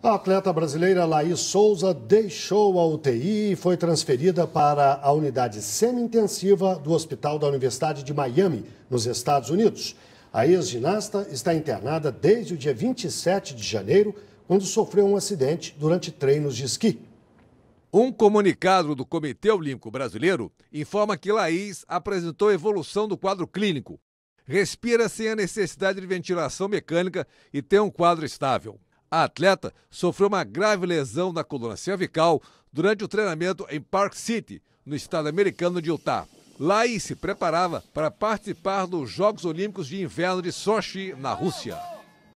A atleta brasileira Laís Souza deixou a UTI e foi transferida para a unidade semi-intensiva do Hospital da Universidade de Miami, nos Estados Unidos. A ex-ginasta está internada desde o dia 27 de janeiro, quando sofreu um acidente durante treinos de esqui. Um comunicado do Comitê Olímpico Brasileiro informa que Laís apresentou evolução do quadro clínico. Respira sem a necessidade de ventilação mecânica e tem um quadro estável. A atleta sofreu uma grave lesão na coluna cervical durante o treinamento em Park City, no estado americano de Utah. Laís se preparava para participar dos Jogos Olímpicos de Inverno de Sochi, na Rússia.